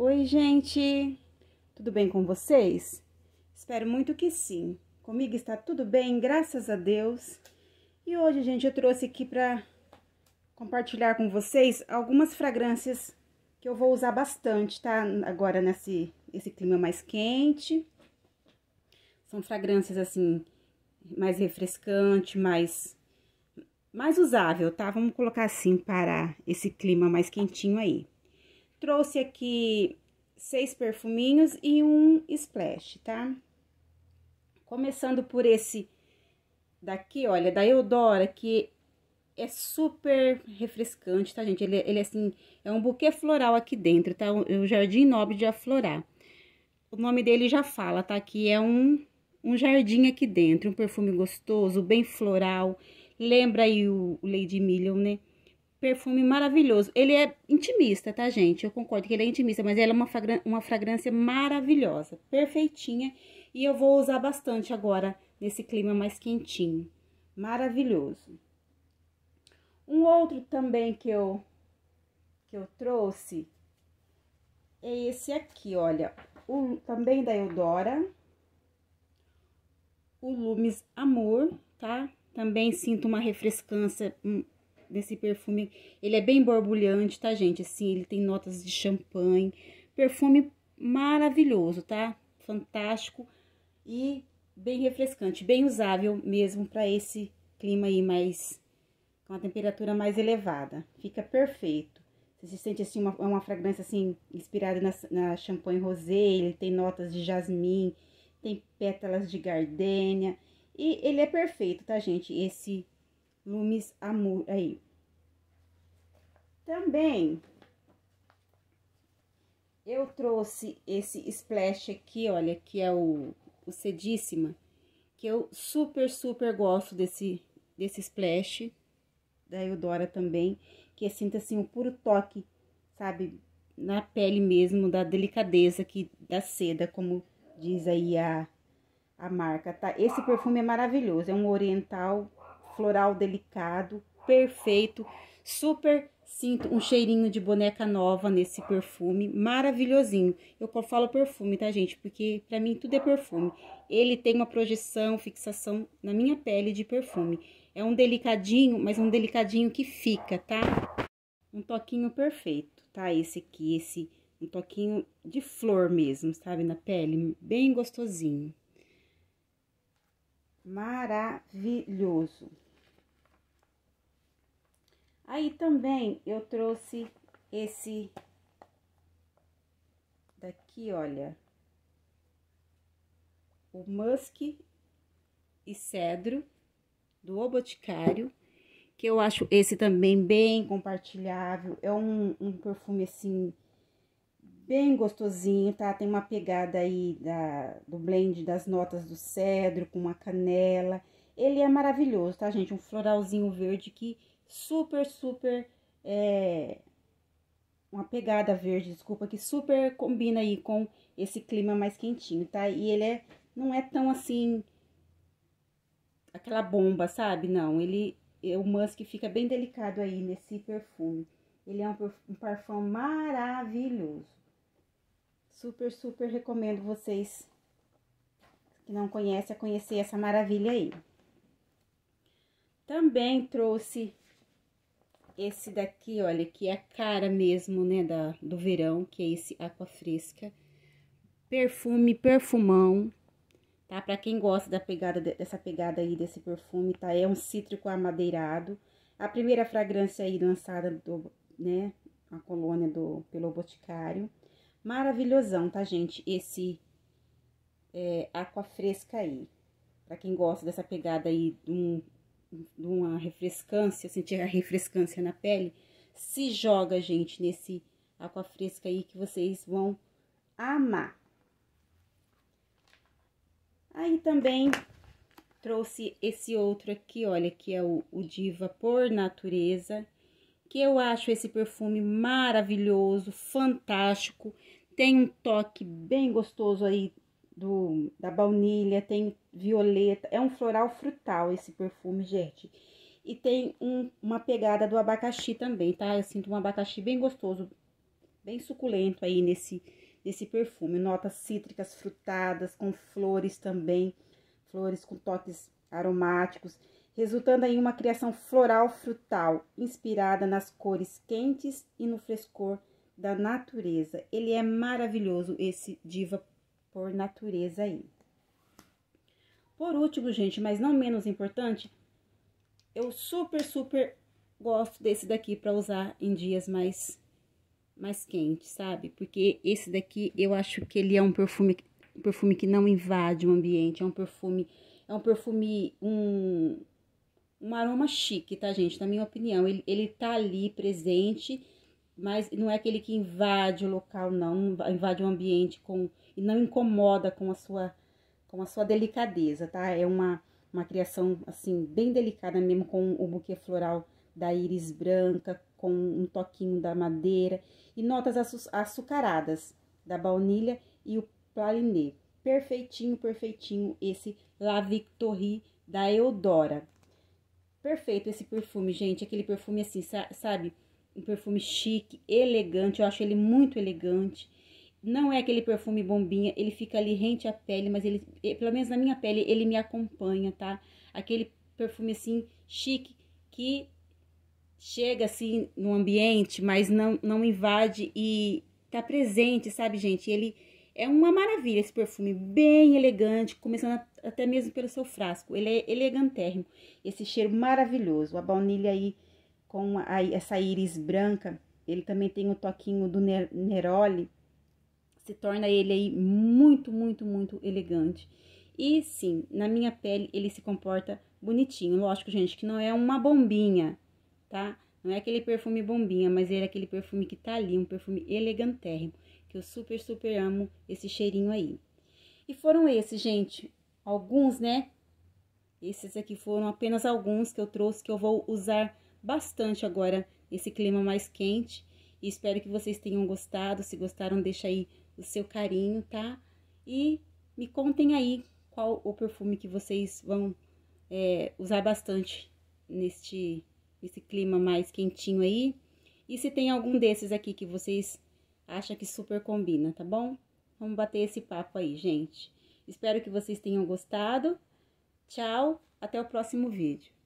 Oi, gente! Tudo bem com vocês? Espero muito que sim. Comigo está tudo bem, graças a Deus. E hoje, gente, eu trouxe aqui para compartilhar com vocês algumas fragrâncias que eu vou usar bastante, tá? Agora nesse esse clima mais quente. São fragrâncias assim mais refrescante, mais mais usável, tá? Vamos colocar assim para esse clima mais quentinho aí. Trouxe aqui seis perfuminhos e um splash, tá? Começando por esse daqui, olha, da Eudora, que é super refrescante, tá, gente? Ele, ele assim, é um buquê floral aqui dentro, tá? O Jardim Nobre de Aflorar. O nome dele já fala, tá? Que é um, um jardim aqui dentro, um perfume gostoso, bem floral. Lembra aí o, o Lady Million, né? perfume maravilhoso. Ele é intimista, tá, gente? Eu concordo que ele é intimista, mas ela é uma, fragrância, uma fragrância maravilhosa, perfeitinha. E eu vou usar bastante agora nesse clima mais quentinho. Maravilhoso. Um outro também que eu, que eu trouxe é esse aqui, olha. um também da Eudora. O Lumes Amor, tá? Também sinto uma refrescância hum, desse perfume. Ele é bem borbulhante, tá, gente? Assim, ele tem notas de champanhe. Perfume maravilhoso, tá? Fantástico e bem refrescante, bem usável mesmo para esse clima aí mais com a temperatura mais elevada. Fica perfeito. Você se sente assim uma, é uma fragrância assim inspirada na, na champanhe rosé, ele tem notas de jasmim, tem pétalas de gardênia e ele é perfeito, tá, gente? Esse Lumes Amor aí. Também eu trouxe esse splash aqui, olha, que é o, o sedíssima, que eu super, super gosto desse, desse splash da Eudora também, que sinta assim um puro toque, sabe, na pele mesmo, da delicadeza que da seda, como diz aí a, a marca, tá? Esse perfume é maravilhoso, é um oriental floral delicado, perfeito, super sinto um cheirinho de boneca nova nesse perfume, maravilhosinho. Eu falo perfume, tá, gente? Porque para mim tudo é perfume. Ele tem uma projeção, fixação na minha pele de perfume. É um delicadinho, mas um delicadinho que fica, tá? Um toquinho perfeito, tá? Esse aqui, esse um toquinho de flor mesmo, sabe, na pele, bem gostosinho. Maravilhoso. Aí também eu trouxe esse daqui, olha, o musk e cedro do O Boticário, que eu acho esse também bem compartilhável. É um, um perfume assim bem gostosinho, tá? Tem uma pegada aí da, do blend das notas do cedro com uma canela. Ele é maravilhoso, tá, gente? Um floralzinho verde que super, super, é, uma pegada verde, desculpa, que super combina aí com esse clima mais quentinho, tá? E ele é, não é tão assim, aquela bomba, sabe? Não, ele, é, o musk fica bem delicado aí nesse perfume. Ele é um, um parfum maravilhoso. Super, super recomendo vocês que não conhecem a conhecer essa maravilha aí. Também trouxe esse daqui, olha, que é a cara mesmo, né, da, do verão, que é esse Aqua Fresca. Perfume, perfumão, tá? Pra quem gosta da pegada, dessa pegada aí, desse perfume, tá? É um cítrico amadeirado. A primeira fragrância aí lançada, do, né, a colônia do, pelo Boticário. Maravilhosão, tá, gente? Esse é, Aqua Fresca aí. Pra quem gosta dessa pegada aí, um de uma refrescância, sentir a refrescância na pele, se joga, gente, nesse água fresca aí que vocês vão amar. Aí também trouxe esse outro aqui, olha, que é o, o Diva por Natureza, que eu acho esse perfume maravilhoso, fantástico, tem um toque bem gostoso aí do, da baunilha, tem violeta, é um floral frutal esse perfume, gente. E tem um, uma pegada do abacaxi também, tá? Eu sinto um abacaxi bem gostoso, bem suculento aí nesse, nesse perfume. Notas cítricas frutadas, com flores também, flores com toques aromáticos, resultando em uma criação floral frutal, inspirada nas cores quentes e no frescor da natureza. Ele é maravilhoso, esse diva por natureza aí. Por último, gente, mas não menos importante, eu super, super gosto desse daqui para usar em dias mais mais quentes, sabe? Porque esse daqui eu acho que ele é um perfume um perfume que não invade o ambiente, é um perfume é um perfume um um aroma chique, tá, gente? Na minha opinião, ele, ele tá ali presente mas não é aquele que invade o local, não, invade o ambiente com e não incomoda com a sua com a sua delicadeza, tá? É uma uma criação assim bem delicada mesmo com o buquê floral da íris branca, com um toquinho da madeira e notas açucaradas da baunilha e o clarinê. Perfeitinho, perfeitinho esse La Victorie da Eudora. Perfeito esse perfume, gente, aquele perfume assim, sabe? um perfume chique, elegante. Eu acho ele muito elegante. Não é aquele perfume bombinha, ele fica ali rente à pele, mas ele, eh, pelo menos na minha pele, ele me acompanha, tá? Aquele perfume assim chique que chega assim no ambiente, mas não não invade e tá presente, sabe, gente? Ele é uma maravilha esse perfume, bem elegante, começando até mesmo pelo seu frasco. Ele é elegantérrimo, esse cheiro maravilhoso, a baunilha aí com a, essa íris branca, ele também tem o toquinho do Neroli, se torna ele aí muito, muito, muito elegante. E sim, na minha pele ele se comporta bonitinho. Lógico, gente, que não é uma bombinha, tá? Não é aquele perfume bombinha, mas ele é aquele perfume que tá ali, um perfume elegantérrimo, que eu super, super amo esse cheirinho aí. E foram esses, gente, alguns, né? Esses aqui foram apenas alguns que eu trouxe que eu vou usar bastante agora esse clima mais quente. E espero que vocês tenham gostado. Se gostaram, deixa aí o seu carinho, tá? E me contem aí qual o perfume que vocês vão é, usar bastante neste esse clima mais quentinho aí. E se tem algum desses aqui que vocês acham que super combina, tá bom? Vamos bater esse papo aí, gente. Espero que vocês tenham gostado. Tchau, até o próximo vídeo.